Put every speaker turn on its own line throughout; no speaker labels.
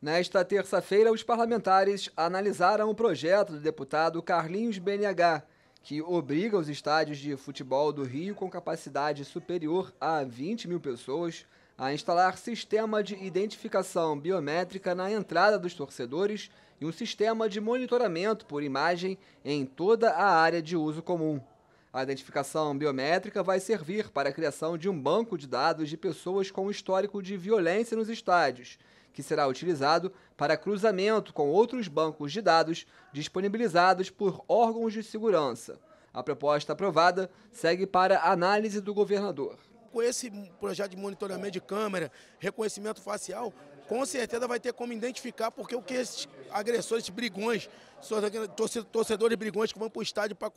Nesta terça-feira, os parlamentares analisaram o projeto do deputado Carlinhos BNH, que obriga os estádios de futebol do Rio com capacidade superior a 20 mil pessoas a instalar sistema de identificação biométrica na entrada dos torcedores e um sistema de monitoramento por imagem em toda a área de uso comum. A identificação biométrica vai servir para a criação de um banco de dados de pessoas com histórico de violência nos estádios, que será utilizado para cruzamento com outros bancos de dados disponibilizados por órgãos de segurança. A proposta aprovada segue para análise do governador.
Com esse projeto de monitoramento de câmera, reconhecimento facial, com certeza vai ter como identificar porque o que esses agressores, esses brigões, torcedores brigões que vão para o estádio para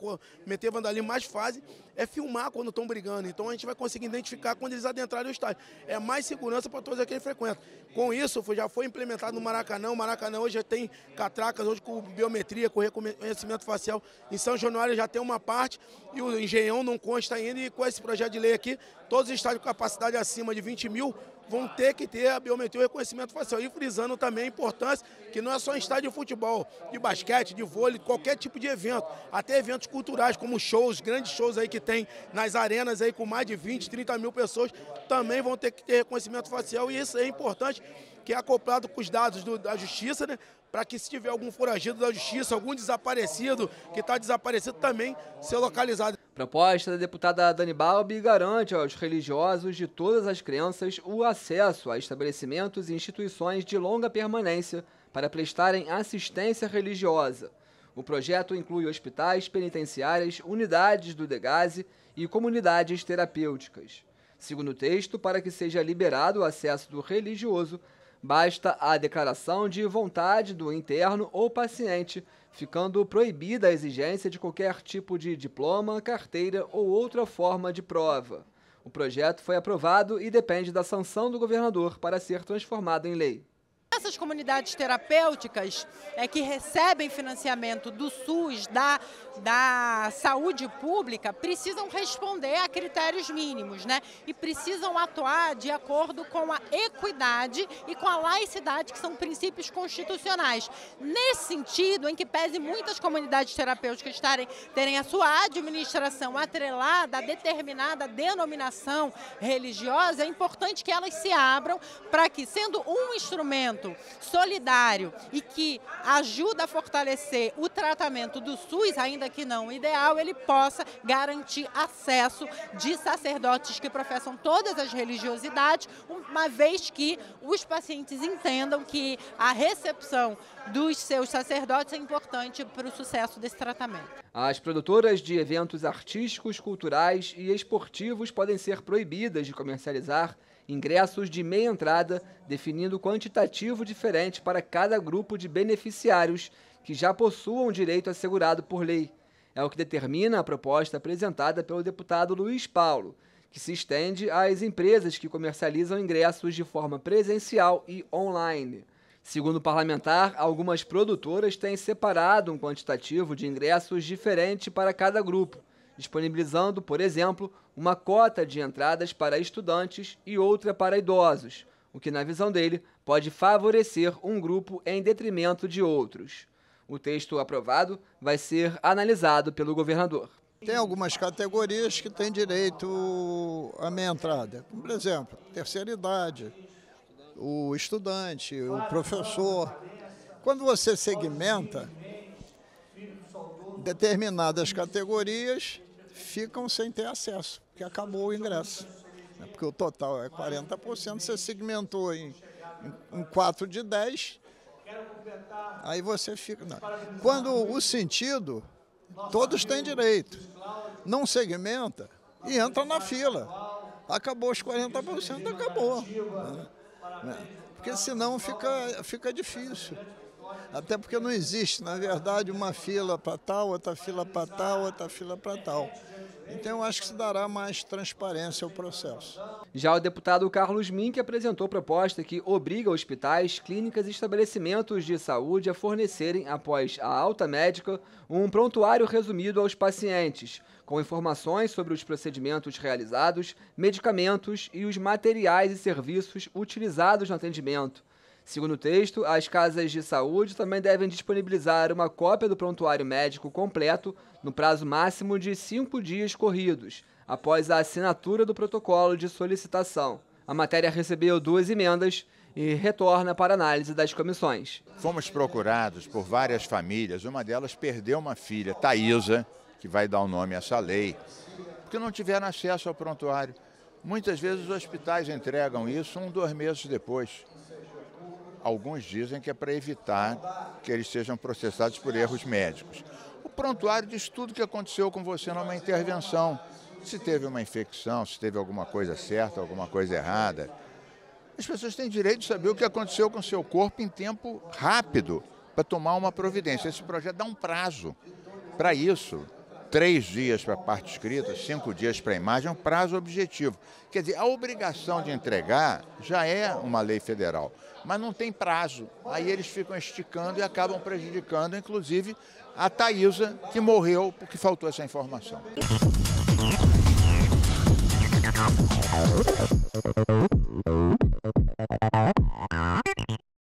meter vandalismo mais fácil é filmar quando estão brigando. Então a gente vai conseguir identificar quando eles adentrarem o estádio. É mais segurança para todos aqueles que frequentam. Com isso, já foi implementado no Maracanã. O Maracanã hoje já tem catracas, hoje com biometria, com reconhecimento facial. Em São Januário já tem uma parte e o Engenhão não consta ainda. E com esse projeto de lei aqui, todos os estádios com capacidade acima de 20 mil vão ter que ter a biometria e reconhecimento facial. E frisando também a importância que não é só em estádio de futebol, de basquete, de vôlei, qualquer tipo de evento, até eventos culturais, como shows, grandes shows aí que tem nas arenas aí com mais de 20, 30 mil pessoas, também vão ter que ter reconhecimento facial e isso é importante que é acoplado com os dados do, da justiça, né? Para que se tiver algum foragido da justiça, algum desaparecido que está desaparecido também ser localizado.
Proposta da deputada Dani Balbi garante aos religiosos de todas as crenças o acesso a estabelecimentos e instituições de longa permanência para prestarem assistência religiosa. O projeto inclui hospitais, penitenciárias, unidades do DEGASE e comunidades terapêuticas. Segundo o texto, para que seja liberado o acesso do religioso, basta a declaração de vontade do interno ou paciente ficando proibida a exigência de qualquer tipo de diploma, carteira ou outra forma de prova. O projeto foi aprovado e depende da sanção do governador para ser transformado em lei.
Essas comunidades terapêuticas é que recebem financiamento do SUS, da, da saúde pública, precisam responder a critérios mínimos, né? E precisam atuar de acordo com a equidade e com a laicidade, que são princípios constitucionais. Nesse sentido, em que pese muitas comunidades terapêuticas estarem, terem a sua administração atrelada a determinada denominação religiosa, é importante que elas se abram para que, sendo um instrumento solidário e que ajuda a fortalecer o tratamento do SUS, ainda que não ideal, ele possa garantir acesso de sacerdotes que professam todas as religiosidades, uma vez que os pacientes entendam que a recepção dos seus sacerdotes é importante para o sucesso desse tratamento.
As produtoras de eventos artísticos, culturais e esportivos podem ser proibidas de comercializar ingressos de meia entrada, definindo quantitativo diferente para cada grupo de beneficiários que já possuam direito assegurado por lei. É o que determina a proposta apresentada pelo deputado Luiz Paulo, que se estende às empresas que comercializam ingressos de forma presencial e online. Segundo o parlamentar, algumas produtoras têm separado um quantitativo de ingressos diferente para cada grupo, disponibilizando, por exemplo, uma cota de entradas para estudantes e outra para idosos, o que, na visão dele, pode favorecer um grupo em detrimento de outros. O texto aprovado vai ser analisado pelo governador. Tem algumas
categorias que têm direito à meia entrada. Por exemplo, terceira idade, o estudante, o professor. Quando você segmenta determinadas categorias, ficam sem ter acesso, porque acabou o ingresso. Né? Porque o total é 40%, você segmentou em, em, em 4 de 10, aí você fica. Não. Quando o sentido, todos têm direito. Não segmenta e entra na fila. Acabou os 40%, acabou. Né? Porque senão fica, fica difícil até porque não existe, na verdade, uma fila para tal, outra fila para tal, outra fila para tal. Então, eu acho que se dará mais transparência ao processo.
Já o deputado Carlos Mink apresentou proposta que obriga hospitais, clínicas e estabelecimentos de saúde a fornecerem, após a alta médica, um prontuário resumido aos pacientes, com informações sobre os procedimentos realizados, medicamentos e os materiais e serviços utilizados no atendimento Segundo o texto, as casas de saúde também devem disponibilizar uma cópia do prontuário médico completo no prazo máximo de cinco dias corridos, após a assinatura do protocolo de solicitação. A matéria recebeu
duas emendas e retorna para análise das comissões. Fomos procurados por várias famílias, uma delas perdeu uma filha, Thaisa, que vai dar o nome a essa lei, porque não tiveram acesso ao prontuário. Muitas vezes os hospitais entregam isso um, dois meses depois. Alguns dizem que é para evitar que eles sejam processados por erros médicos. O prontuário diz tudo o que aconteceu com você numa intervenção. Se teve uma infecção, se teve alguma coisa certa, alguma coisa errada. As pessoas têm direito de saber o que aconteceu com seu corpo em tempo rápido para tomar uma providência. Esse projeto dá um prazo para isso três dias para a parte escrita, cinco dias para a imagem, é um prazo objetivo. Quer dizer, a obrigação de entregar já é uma lei federal, mas não tem prazo. Aí eles ficam esticando e acabam prejudicando, inclusive, a Thaisa, que morreu porque faltou essa informação.